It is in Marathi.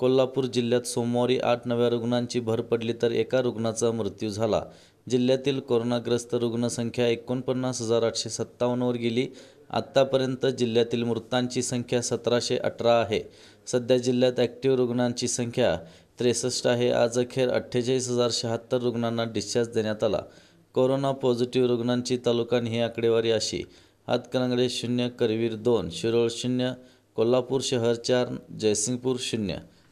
कोल्हापूर जिल्ह्यात सोमवारी आठ नव्या रुग्णांची भर पडली तर एका रुग्णाचा मृत्यू झाला जिल्ह्यातील कोरोनाग्रस्त रुग्णसंख्या एकोणपन्नास हजार आठशे सत्तावन्नवर गेली आत्तापर्यंत जिल्ह्यातील मृतांची संख्या सतराशे अठरा आहे सध्या जिल्ह्यात ॲक्टिव्ह रुग्णांची संख्या त्रेसष्ट आहे आज अखेर अठ्ठेचाळीस हजार शहात्तर रुग्णांना डिस्चार्ज देण्यात आला कोरोना पॉझिटिव्ह रुग्णांची तालुका ही आकडेवारी अशी हातकणंगडे शून्य करवीर दोन शिरोळ शून्य कोल्हापूर शहर चार जयसिंगपूर शून्य